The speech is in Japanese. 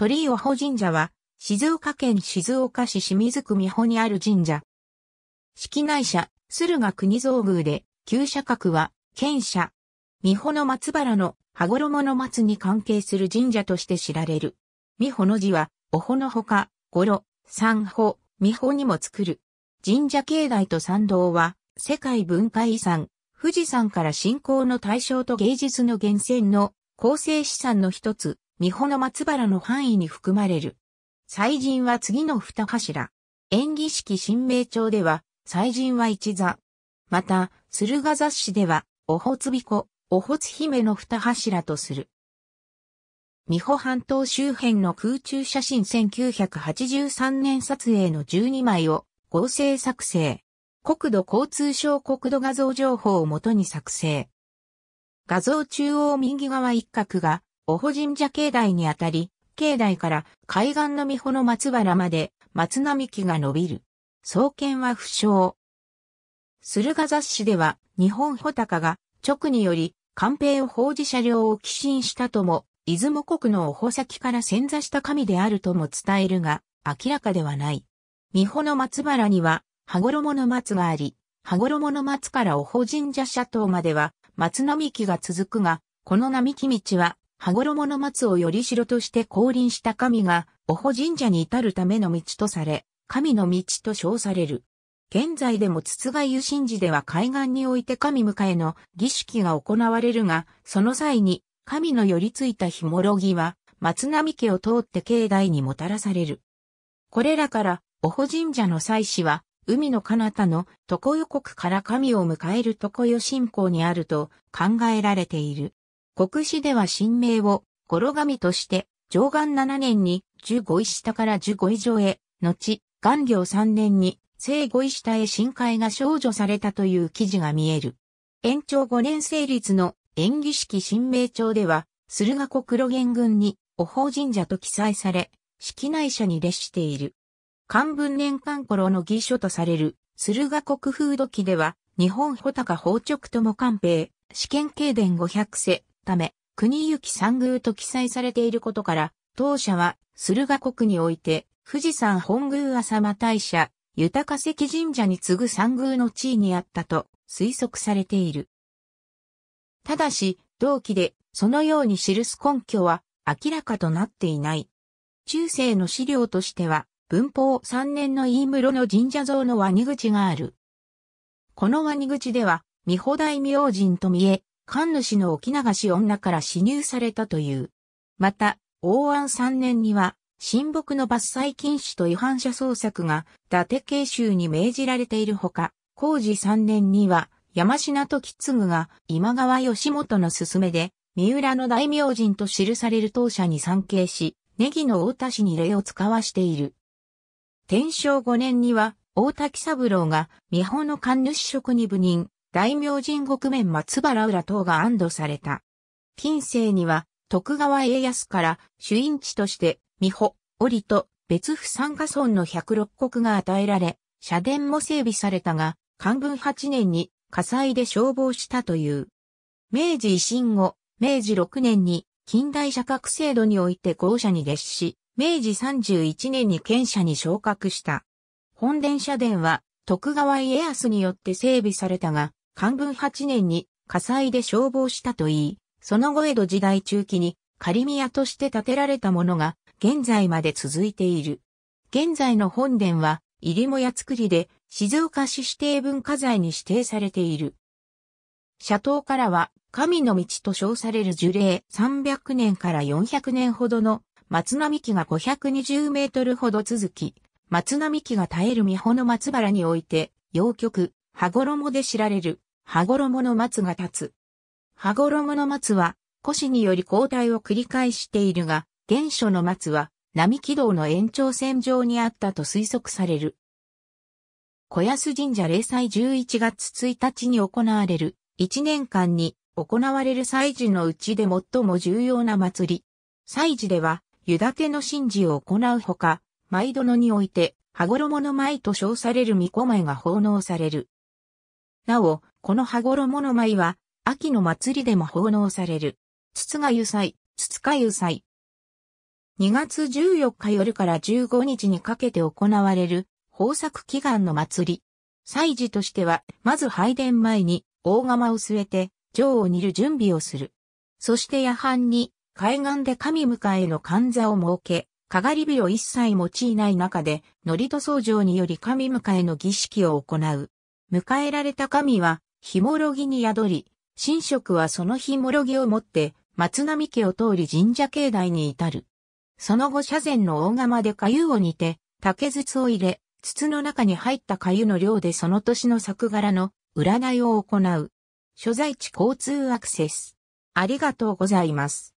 鳥居おほ神社は、静岡県静岡市清水区美穂にある神社。式内社、駿河国造宮で、旧社格は、県社。美穂の松原の、羽衣の松に関係する神社として知られる。美穂の字は、おほのほか、ごろ、三穂、美穂にも作る。神社境内と参道は、世界文化遺産、富士山から信仰の対象と芸術の源泉の構成資産の一つ、三保の松原の範囲に含まれる。祭神は次の二柱。演技式新名町では、祭神は一座。また、駿河雑誌では、おほつびこ、おほつ姫の二柱とする。三保半島周辺の空中写真1983年撮影の12枚を合成作成。国土交通省国土画像情報をもとに作成。画像中央右側一角がオホ神社境内にあたり、境内から海岸の美穂の松原まで松並木が伸びる。創建は不詳。駿河雑誌では日本穂高が直により官兵を法事車両を寄進したとも、出雲国のお穂先から潜座した神であるとも伝えるが、明らかではない。美穂の松原には、羽衣の松があり、羽衣の松からお穂神社社島までは松並木が続くが、この並木道は羽衣の松をよりしろとして降臨した神が、おほ神社に至るための道とされ、神の道と称される。現在でも筒が湯神寺では海岸において神迎えの儀式が行われるが、その際に神の寄りついたひもろぎは松並家を通って境内にもたらされる。これらから、おほ神社の祭祀は、海の彼方の常世国から神を迎える常世信仰にあると考えられている。国史では新名を、転神として、上岸7年に、15位下から15位上へ、後、元領3年に、聖5位下へ深海が少女されたという記事が見える。延長5年成立の演技式新名帳では、駿河国黒源軍に、お法神社と記載され、式内社に列している。漢文年間頃の儀書とされる、駿河国風土記では、日本穂高宝直とも官兵、試験経伝500世、ため、国行三宮と記載されていることから、当社は、駿河国において、富士山本宮浅間大社、豊関神社に次ぐ三宮の地位にあったと推測されている。ただし、同期で、そのように記す根拠は明らかとなっていない。中世の資料としては、文法3年の飯室の神社像のワニ口がある。このワニ口では、美穂大明神と見え、神主の沖流し女から死入されたという。また、王安三年には、神木の伐採禁止と違反者捜索が、伊達慶州に命じられているほか、工事三年には、山品時継が今川義元の勧めで、三浦の大名人と記される当社に参詣し、ネギの大田氏に礼を使わしている。天正五年には、大滝三郎が、三保の神主職に部任、大明神国面松原浦等が安堵された。近世には、徳川家康から主因地として、美穂、織と別府参加村の106国が与えられ、社殿も整備されたが、漢文8年に火災で消防したという。明治維新後、明治6年に近代社格制度において校舎に列し、明治31年に県社に昇格した。本殿社殿は徳川家康によって整備されたが、漢文8年に火災で消防したといい、その後江戸時代中期に仮宮として建てられたものが現在まで続いている。現在の本殿は入りもや作りで静岡市指定文化財に指定されている。斜塔からは神の道と称される樹齢300年から400年ほどの松並木が520メートルほど続き、松並木が耐える三保の松原において、洋曲、羽衣で知られる羽衣の松が立つ。羽衣の松は、古史により交代を繰り返しているが、原初の松は、波軌道の延長線上にあったと推測される。小安神社例祭11月1日に行われる、1年間に行われる祭事のうちで最も重要な祭り。祭事では、湯立の神事を行うほか、毎度のにおいて、羽衣の舞と称される巫女舞が奉納される。なお、この羽衣の舞は、秋の祭りでも奉納される。筒がゆ祭、筒かゆ祭。2月14日夜から15日にかけて行われる、豊作祈願の祭り。祭事としては、まず拝殿前に、大釜を据えて、城を煮る準備をする。そして夜半に、海岸で神迎えの神座を設け、かがり火を一切用いない中で、祝詞僧乗により神迎えの儀式を行う。迎えられた神は、ひもろぎに宿り、神職はそのひもろぎを持って、松並家を通り神社境内に至る。その後社前の大釜で粥を煮て、竹筒を入れ、筒の中に入った粥の量でその年の作柄の占いを行う。所在地交通アクセス。ありがとうございます。